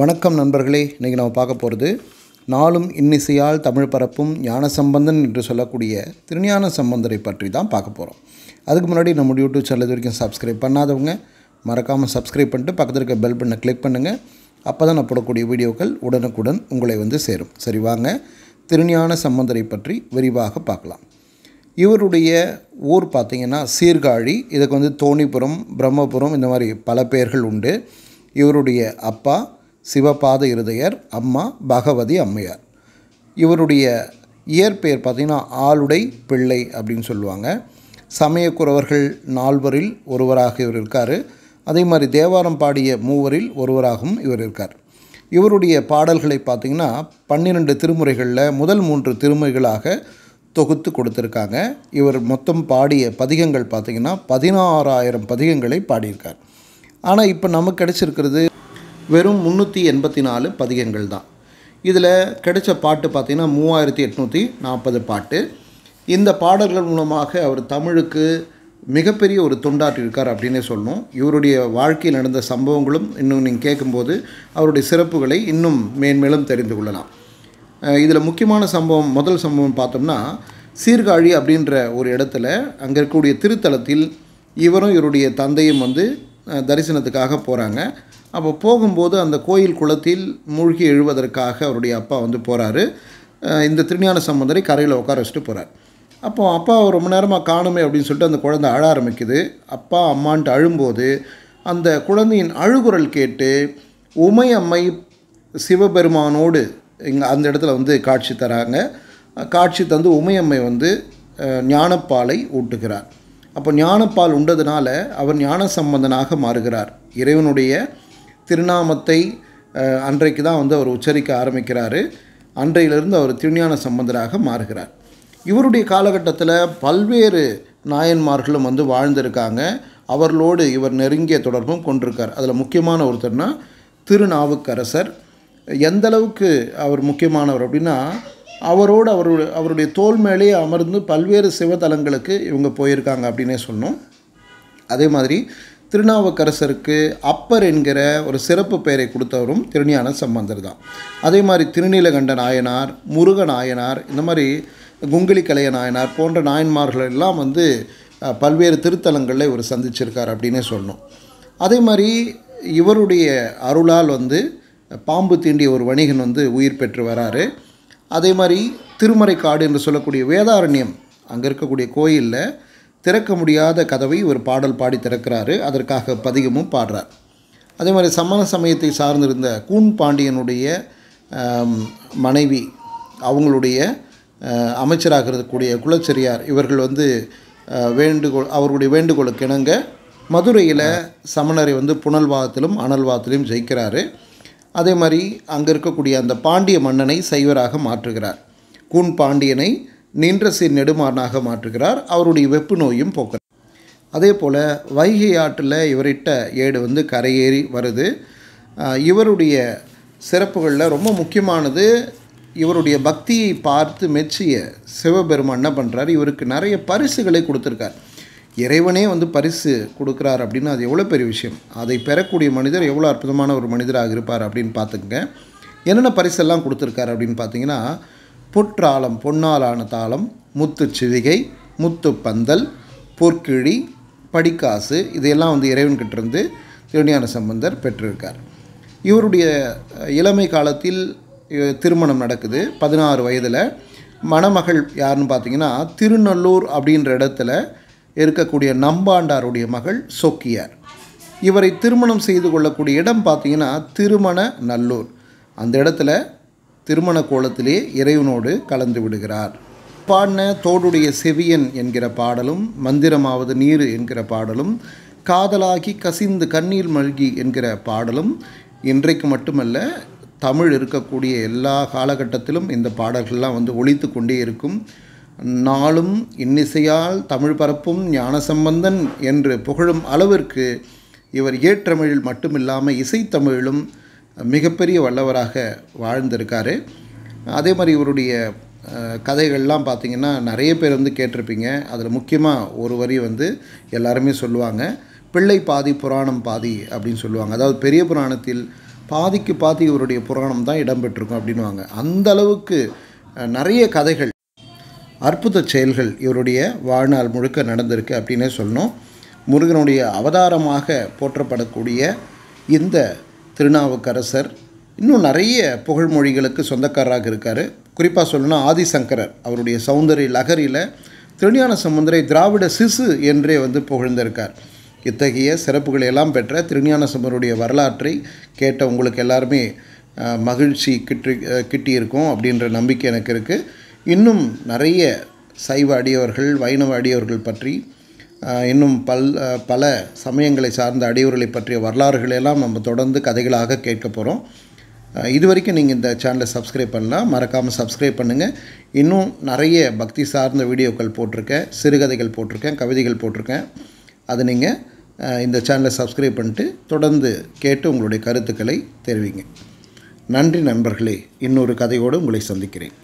வணக்கம் நண்பர்களே இன்றைக்கி நம்ம பார்க்க போகிறது நாளும் இன்னிசையால் தமிழ் பரப்பும் ஞான சம்பந்தன் என்று சொல்லக்கூடிய திருஞான சம்பந்தரை பற்றி தான் பார்க்க போகிறோம் அதுக்கு முன்னாடி நம்ம யூடியூப் சேனல் இது வரைக்கும் சப்ஸ்கிரைப் பண்ணாதவங்க மறக்காமல் சப்ஸ்கிரைப் பண்ணிட்டு பக்கத்தில் இருக்க பெல் பண்ணை கிளிக் பண்ணுங்கள் அப்போ தான் நான் போடக்கூடிய வீடியோக்கள் உடனுக்குடன் உங்களை வந்து சேரும் சரி வாங்க திருஞான சம்பந்தரை பற்றி விரிவாக பார்க்கலாம் இவருடைய ஊர் பார்த்திங்கன்னா சீர்காழி இதுக்கு வந்து தோணிபுரம் பிரம்மபுரம் இந்த மாதிரி பல பெயர்கள் உண்டு இவருடைய அப்பா சிவபாத இருதயர் அம்மா பகவதி அம்மையார் இவருடைய இயற்பெயர் பார்த்திங்கன்னா ஆளுடை பிள்ளை அப்படின்னு சொல்லுவாங்க சமயக்குறவர்கள் நால்வரில் ஒருவராக இவர் இருக்கார் அதே மாதிரி தேவாரம் பாடிய மூவரில் ஒருவராகவும் இவர் இருக்கார் இவருடைய பாடல்களை பார்த்திங்கன்னா பன்னிரெண்டு திருமுறைகளில் முதல் மூன்று திருமுறைகளாக தொகுத்து கொடுத்துருக்காங்க இவர் மொத்தம் பாடிய பதிகங்கள் பார்த்திங்கன்னா பதினாறாயிரம் பதிகங்களை பாடியிருக்கார் ஆனால் இப்போ நமக்கு கிடச்சிருக்கிறது வெறும் முந்நூற்றி எண்பத்தி நாலு பதிகங்கள் தான் இதில் கிடைச்ச பாட்டு பார்த்திங்கன்னா மூவாயிரத்தி எட்நூற்றி நாற்பது பாட்டு இந்த பாடல்கள் மூலமாக அவர் தமிழுக்கு மிகப்பெரிய ஒரு தொண்டாற்றியிருக்கார் அப்படின்னே சொல்லணும் இவருடைய வாழ்க்கையில் நடந்த சம்பவங்களும் இன்னும் நீங்கள் கேட்கும்போது அவருடைய சிறப்புகளை இன்னும் மேன்மேலும் தெரிந்து கொள்ளலாம் இதில் முக்கியமான சம்பவம் முதல் சம்பவம் பார்த்தோம்னா சீர்காழி அப்படின்ற ஒரு இடத்துல அங்கே இருக்கக்கூடிய திருத்தலத்தில் இவரும் இவருடைய தந்தையும் வந்து தரிசனத்துக்காக போகிறாங்க அப்போ போகும்போது அந்த கோயில் குளத்தில் மூழ்கி எழுவதற்காக அவருடைய அப்பா வந்து போகிறாரு இந்த திருஞான சம்பந்தரை கரையில் உட்கார வச்சுட்டு போகிறார் அப்போ அப்பா ரொம்ப நேரமாக காணுமே அப்படின்னு சொல்லிட்டு அந்த குழந்தை அழ ஆரம்பிக்குது அப்பா அம்மான்ட்டு அழும்போது அந்த குழந்தையின் அழுகுரல் கேட்டு உமை அம்மை சிவபெருமானோடு இங்கே அந்த இடத்துல வந்து காட்சி தராங்க காட்சி தந்து உமையம்மை வந்து ஞானப்பாலை ஊட்டுகிறார் அப்போ ஞானப்பால் உண்டதுனால அவர் ஞான சம்பந்தனாக மாறுகிறார் இறைவனுடைய திருநாமத்தை அன்றைக்கு தான் வந்து அவர் உச்சரிக்க ஆரம்பிக்கிறார் அன்றையிலிருந்து அவர் திருஞான சம்பந்தராக மாறுகிறார் இவருடைய காலகட்டத்தில் பல்வேறு நாயன்மார்களும் வந்து வாழ்ந்திருக்காங்க அவர்களோடு இவர் நெருங்கிய தொடர்பும் கொண்டிருக்கார் அதில் முக்கியமான ஒருத்தர்னா திருநாவுக்கரசர் எந்தளவுக்கு அவர் முக்கியமானவர் அப்படின்னா அவரோடு அவருடைய அவருடைய தோல் மேலேயே அமர்ந்து பல்வேறு சிவத்தலங்களுக்கு இவங்க போயிருக்காங்க அப்படின்னே சொன்னோம் அதே மாதிரி திருநாவுக்கரசருக்கு அப்பர் என்கிற ஒரு சிறப்பு பெயரை கொடுத்தவரும் திருஞான சம்பந்தர் தான் அதே மாதிரி திருநீலகண்ட நாயனார் முருக நாயனார் இந்த மாதிரி கலைய நாயனார் போன்ற நாயன்மார்கள் எல்லாம் வந்து பல்வேறு திருத்தலங்களில் இவர் சந்திச்சிருக்கார் அப்படின்னே சொல்லணும் அதே மாதிரி இவருடைய அருளால் வந்து பாம்பு தீண்டிய ஒரு வணிகன் வந்து உயிர் பெற்று வராரு அதே மாதிரி திருமறைக்காடு என்று சொல்லக்கூடிய வேதாரண்யம் அங்கே இருக்கக்கூடிய கோயிலில் திறக்க முடியாத கதவை ஒரு பாடல் பாடி திறக்கிறாரு அதற்காக பதிகமும் பாடுறார் அதே மாதிரி சமண சமயத்தை சார்ந்திருந்த கூன் பாண்டியனுடைய மனைவி அவங்களுடைய அமைச்சராக இருக்கக்கூடிய குலச்செரியார் இவர்கள் வந்து வேண்டுகோள் அவர்களுடைய வேண்டுகோளுக்கு இணங்க மதுரையில் சமணரை வந்து புனல்வாதத்திலும் அனல்வாதத்திலும் ஜெயிக்கிறாரு அதே மாதிரி அங்கே இருக்கக்கூடிய அந்த பாண்டிய மன்னனை சைவராக மாற்றுகிறார் கூன் பாண்டியனை நின்ற சீர் நெடுமாறனாக மாற்றுகிறார் அவருடைய வெப்பு நோயும் போக்குறார் அதே போல் வைகை ஆற்றில் இவரிட்ட ஏடு வந்து கரையேறி வருது இவருடைய சிறப்புகளில் ரொம்ப முக்கியமானது இவருடைய பக்தியை பார்த்து மெச்சிய சிவபெருமான் என்ன பண்ணுறாரு இவருக்கு நிறைய பரிசுகளை கொடுத்துருக்கார் இறைவனே வந்து பரிசு கொடுக்குறார் அப்படின்னு அது எவ்வளோ பெரிய விஷயம் அதை பெறக்கூடிய மனிதர் எவ்வளோ அற்புதமான ஒரு மனிதராக இருப்பார் அப்படின்னு பார்த்துக்கங்க என்னென்ன பரிசெல்லாம் கொடுத்துருக்காரு அப்படின்னு பார்த்தீங்கன்னா பொற்றாளம் பொன்னாலான தாளம் முத்து சிவிகை முத்து பந்தல் பொற்கிழி படிக்காசு இதையெல்லாம் வந்து இறைவன்கிட்டிருந்து திருஞான சம்பந்தர் பெற்றிருக்கார் இவருடைய இளமை காலத்தில் திருமணம் நடக்குது பதினாறு வயதில் மணமகள் யாருன்னு பார்த்தீங்கன்னா திருநல்லூர் அப்படின்ற இடத்துல இருக்கக்கூடிய நம்பாண்டாருடைய மகள் சொக்கியார் இவரை திருமணம் செய்து கொள்ளக்கூடிய இடம் பார்த்தீங்கன்னா திருமண நல்லூர் அந்த இடத்துல திருமண கோலத்திலே இறைவனோடு கலந்து விடுகிறார் பாடின தோடுடைய செவியன் என்கிற பாடலும் மந்திரமாவது நீர் என்கிற பாடலும் காதலாகி கசிந்து கண்ணீர் மல்கி என்கிற பாடலும் இன்றைக்கு மட்டுமல்ல தமிழ் இருக்கக்கூடிய எல்லா காலகட்டத்திலும் இந்த பாடல்கள்லாம் வந்து ஒழித்து கொண்டே இருக்கும் நாளும் இன்னிசையால் தமிழ் பரப்பும் ஞானசம்பந்தன் என்று புகழும் அளவிற்கு இவர் ஏற்றமிழில் மட்டுமில்லாமல் இசைத்தமிழிலும் மிகப்பெரிய வல்லவராக வாழ்ந்திருக்காரு அதே மாதிரி இவருடைய கதைகள்லாம் பார்த்திங்கன்னா நிறைய பேர் வந்து கேட்டிருப்பீங்க அதில் முக்கியமாக ஒரு வரி வந்து எல்லாருமே சொல்லுவாங்க பிள்ளை பாதி புராணம் பாதி அப்படின்னு சொல்லுவாங்க அதாவது பெரிய புராணத்தில் பாதிக்கு பாதி இவருடைய புராணம் தான் இடம்பெற்றிருக்கும் அப்படின்வாங்க அந்த அளவுக்கு நிறைய கதைகள் அற்புத செயல்கள் இவருடைய வாழ்நாள் முழுக்க நடந்திருக்கு அப்படின்னே சொல்லணும் முருகனுடைய அவதாரமாக போற்றப்படக்கூடிய இந்த திருநாவுக்கரசர் இன்னும் நிறைய புகழ்மொழிகளுக்கு சொந்தக்காரராக இருக்கார் குறிப்பாக சொல்லணும் ஆதிசங்கரர் அவருடைய சௌந்தரிய லகரியில் திருஞான சமுந்தரை திராவிட சிசு என்றே வந்து புகழ்ந்திருக்கார் இத்தகைய சிறப்புகளை எல்லாம் பெற்ற திருஞான சமுதருடைய வரலாற்றை கேட்ட உங்களுக்கு எல்லாருமே மகிழ்ச்சி கிட்டு கிட்டியிருக்கும் அப்படின்ற நம்பிக்கை எனக்கு இருக்குது இன்னும் நிறைய சைவ அடியவர்கள் வைணவ அடியவர்கள் பற்றி இன்னும் பல் பல சமயங்களை சார்ந்த அடியவர்களை பற்றிய வரலாறுகளெல்லாம் நம்ம தொடர்ந்து கதைகளாக கேட்க போகிறோம் இது வரைக்கும் நீங்கள் இந்த சேனலை சப்ஸ்கிரைப் பண்ணலாம் மறக்காமல் சப்ஸ்கிரைப் பண்ணுங்கள் இன்னும் நிறைய பக்தி சார்ந்த வீடியோக்கள் போட்டிருக்கேன் சிறுகதைகள் போட்டிருக்கேன் கவிதைகள் போட்டிருக்கேன் அது நீங்கள் இந்த சேனலை சப்ஸ்கிரைப் பண்ணிட்டு தொடர்ந்து கேட்டு உங்களுடைய கருத்துக்களை தெரிவிங்க நன்றி நண்பர்களே இன்னொரு கதையோடு உங்களை சந்திக்கிறேன்